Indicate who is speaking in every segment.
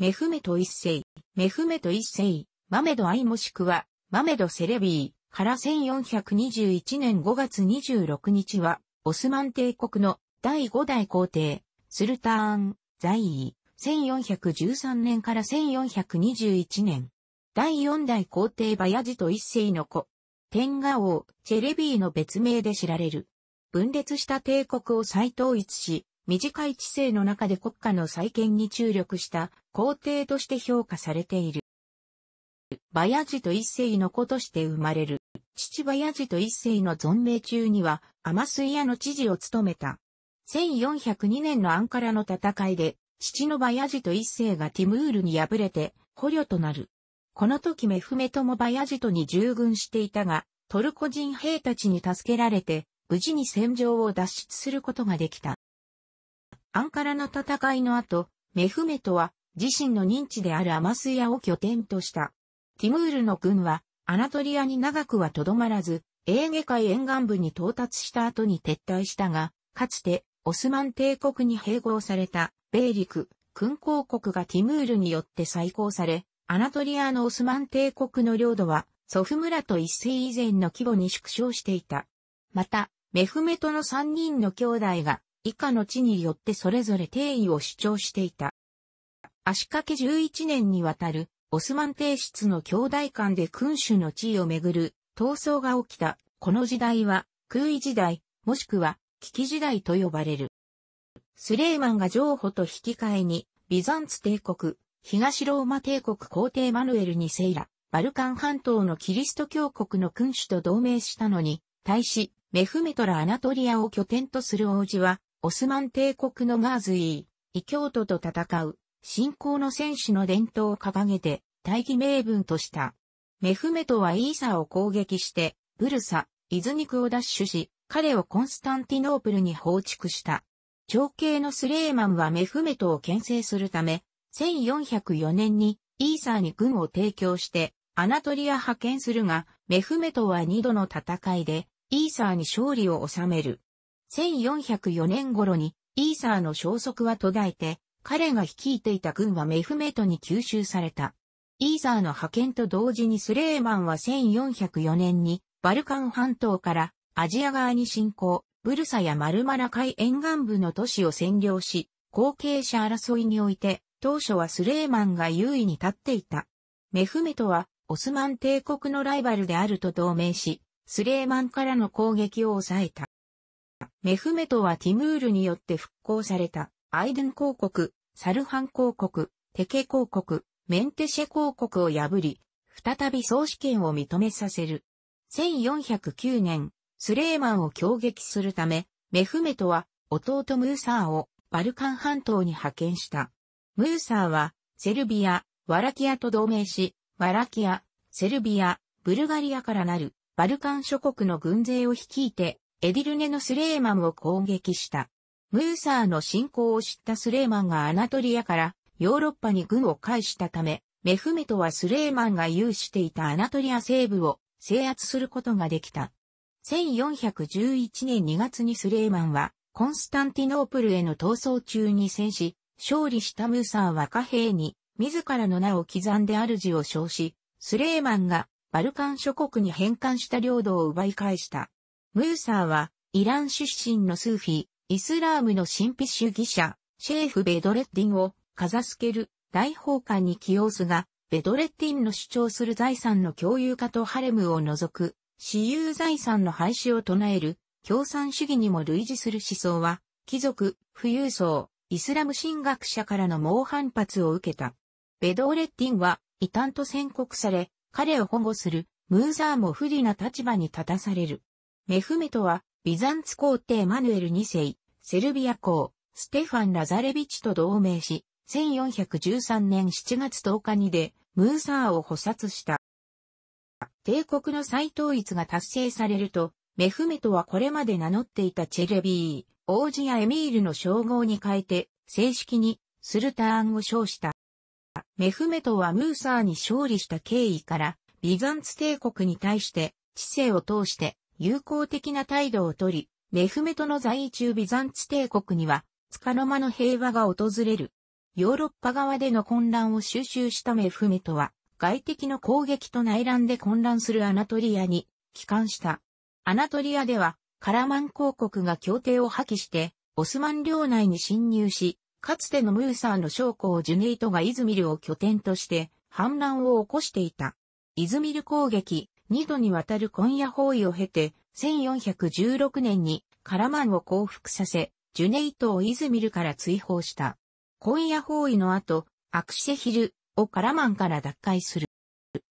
Speaker 1: メフメト一世、メフメト一世、マメドアイもしくは、マメドセレビーから1421年5月26日は、オスマン帝国の第5代皇帝、スルターン、在位、1413年から1421年。第4代皇帝バヤジと一世の子、天下王、チェレビーの別名で知られる。分裂した帝国を再統一し、短い知性の中で国家の再建に注力した皇帝として評価されている。バヤジと一世の子として生まれる。父バヤジと一世の存命中には、アマスイヤの知事を務めた。1402年のアンカラの戦いで、父のバヤジと一世がティムールに敗れて、捕虜となる。この時メフメトもバヤジトに従軍していたが、トルコ人兵たちに助けられて、無事に戦場を脱出することができた。アンカラの戦いの後、メフメトは自身の認知であるアマスヤを拠点とした。ティムールの軍はアナトリアに長くはとどまらず、エーゲ海沿岸部に到達した後に撤退したが、かつてオスマン帝国に併合されたベリク、勲公国がティムールによって再興され、アナトリアのオスマン帝国の領土は祖父村と一世以前の規模に縮小していた。また、メフメトの3人の兄弟が以下の地によってそれぞれ定位を主張していた。足掛け11年にわたるオスマン帝室の兄弟間で君主の地位をめぐる闘争が起きた。この時代は空位時代、もしくは危機時代と呼ばれる。スレイマンが譲歩と引き換えに、ビザンツ帝国、東ローマ帝国皇帝マヌエル2世ら、バルカン半島のキリスト教国の君主と同盟したのに、対し、メフメトラアナトリアを拠点とする王子は、オスマン帝国のガーズイー、異教徒と戦う、信仰の戦士の伝統を掲げて、大義名分とした。メフメトはイーサーを攻撃して、ブルサ、イズニクを奪取し、彼をコンスタンティノープルに放逐した。長兄のスレーマンはメフメトを牽制するため、1404年にイーサーに軍を提供して、アナトリア派遣するが、メフメトは二度の戦いで、イーサーに勝利を収める。1404年頃にイーサーの消息は途絶えて、彼が率いていた軍はメフメトに吸収された。イーサーの派遣と同時にスレーマンは1404年にバルカン半島からアジア側に侵攻、ブルサやマルマラ海沿岸部の都市を占領し、後継者争いにおいて当初はスレーマンが優位に立っていた。メフメトはオスマン帝国のライバルであると同盟し、スレーマンからの攻撃を抑えた。メフメトはティムールによって復興された、アイドゥン公国、サルハン公国、テケ公国、メンテシェ公国を破り、再び総主権を認めさせる。1409年、スレーマンを攻撃するため、メフメトは弟ムーサーをバルカン半島に派遣した。ムーサーはセルビア、ワラキアと同盟し、ワラキア、セルビア、ブルガリアからなるバルカン諸国の軍勢を率いてエディルネのスレーマンを攻撃した。ムーサーの侵攻を知ったスレーマンがアナトリアからヨーロッパに軍を返したため、メフメトはスレーマンが有していたアナトリア西部を制圧することができた。1411年2月にスレーマンはコンスタンティノープルへの闘争中に戦死、勝利したムーサーは貨幣に自らの名を刻んで主を称し、スレーマンがバルカン諸国に返還した領土を奪い返した。ムーサーは、イラン出身のスーフィ、イスラームの神秘主義者、シェーフ・ベドレッディンを、カザスケル、大法官に起用すが、ベドレッディンの主張する財産の共有化とハレムを除く、私有財産の廃止を唱える、共産主義にも類似する思想は、貴族、富裕層、イスラム神学者からの猛反発を受けた。ベドレッディンは、異端と宣告され、彼を保護する、ムーザーも不利な立場に立たされる。メフメトは、ビザンツ皇帝マヌエル2世、セルビア公、ステファン・ラザレビチと同盟し、1413年7月10日にで、ムーサーを捕殺した。帝国の再統一が達成されると、メフメトはこれまで名乗っていたチェレビー、王子やエミールの称号に変えて、正式に、スルターンを称した。メフメトはムーサーに勝利した経緯から、ビザンツ帝国に対して、知性を通して、友好的な態度をとり、メフメトの在位中ビザンツ帝国には、束の間の平和が訪れる。ヨーロッパ側での混乱を収集したメフメトは、外敵の攻撃と内乱で混乱するアナトリアに帰還した。アナトリアでは、カラマン公国が協定を破棄して、オスマン領内に侵入し、かつてのムーサーの将校ジュネイトがイズミルを拠点として反乱を起こしていた。イズミル攻撃、2度にわたる今夜包囲を経て、1416年にカラマンを降伏させ、ジュネイトをイズミルから追放した。今夜包囲の後、アクシェヒルをカラマンから脱会する。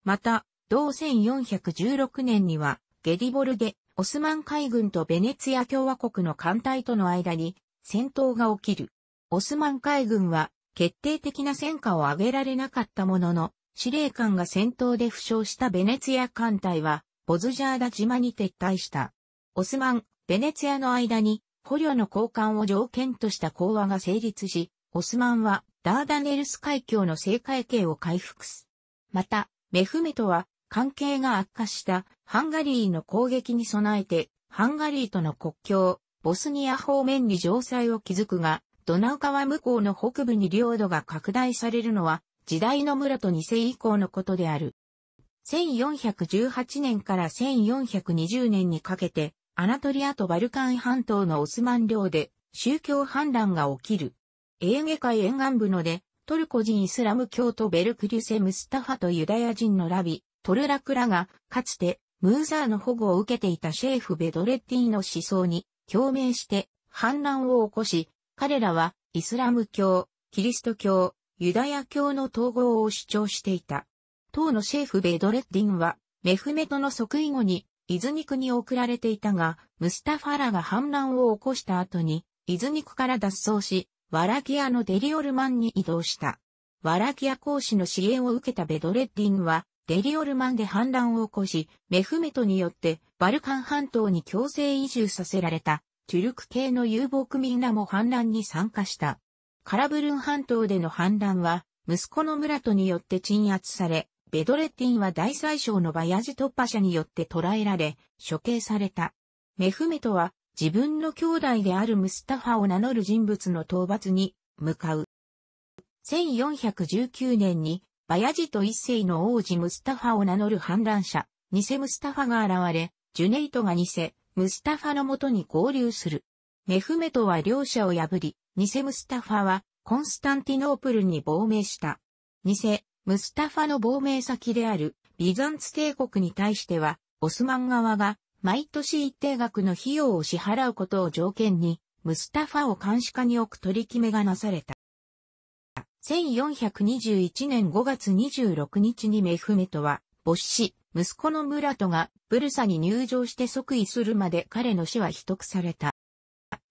Speaker 1: また、同1416年には、ゲディボルで、オスマン海軍とベネツィア共和国の艦隊との間に、戦闘が起きる。オスマン海軍は、決定的な戦果を上げられなかったものの、司令官が戦闘で負傷したベネツィア艦隊は、ボズジャーダ島に撤退した。オスマン、ベネツィアの間に、捕虜の交換を条件とした講和が成立し、オスマンはダーダネルス海峡の制海系を回復す。また、メフメトは関係が悪化したハンガリーの攻撃に備えて、ハンガリーとの国境、ボスニア方面に城塞を築くが、ドナウ川向こうの北部に領土が拡大されるのは時代の村と偽世以降のことである。1418年から1420年にかけて、アナトリアとバルカン半島のオスマン領で宗教反乱が起きる。エーゲ海沿岸部ので、トルコ人イスラム教徒ベルクリュセ・ムスタファとユダヤ人のラビ、トルラクラが、かつて、ムーザーの保護を受けていたシェーフ・ベドレッティの思想に共鳴して反乱を起こし、彼らはイスラム教、キリスト教、ユダヤ教の統合を主張していた。当のシェフ・ベドレッディンは、メフメトの即位後に、イズニクに送られていたが、ムスタファラが反乱を起こした後に、イズニクから脱走し、ワラキアのデリオルマンに移動した。ワラキア公使の支援を受けたベドレッディンは、デリオルマンで反乱を起こし、メフメトによってバルカン半島に強制移住させられた、トゥルク系の遊牧民らも反乱に参加した。カラブルン半島での反乱は、息子の村とによって鎮圧され、ベドレッティンは大宰相のバヤジ突破者によって捕らえられ、処刑された。メフメトは、自分の兄弟であるムスタファを名乗る人物の討伐に、向かう。1419年に、バヤジと一世の王子ムスタファを名乗る反乱者、偽ムスタファが現れ、ジュネイトが偽、ムスタファのもとに合流する。メフメトは両者を破り、偽ムスタファはコンスタンティノープルに亡命した。偽ムスタファの亡命先であるビザンツ帝国に対してはオスマン側が毎年一定額の費用を支払うことを条件にムスタファを監視下に置く取り決めがなされた。1421年5月26日にメフメトは、没死、息子のムラトがブルサに入場して即位するまで彼の死は秘匿された。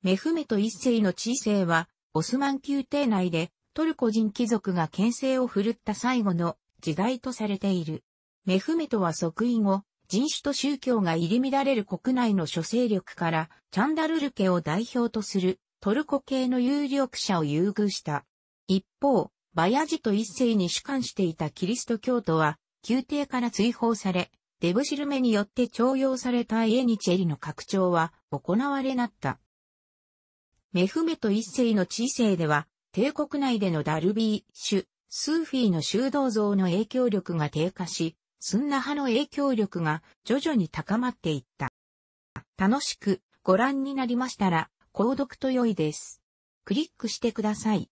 Speaker 1: メフメト一世の知性は、オスマン宮廷内でトルコ人貴族が牽制を振るった最後の時代とされている。メフメトは即位後、人種と宗教が入り乱れる国内の諸勢力からチャンダルル家を代表とするトルコ系の有力者を優遇した。一方、バヤジと一世に主管していたキリスト教徒は、宮廷から追放され、デブシルメによって徴用されたエニチェリの拡張は行われなった。メフメト一世の知性では、帝国内でのダルビー、シュ、スーフィーの修道像の影響力が低下し、スンナ派の影響力が徐々に高まっていった。楽しくご覧になりましたら、購読と良いです。クリックしてください。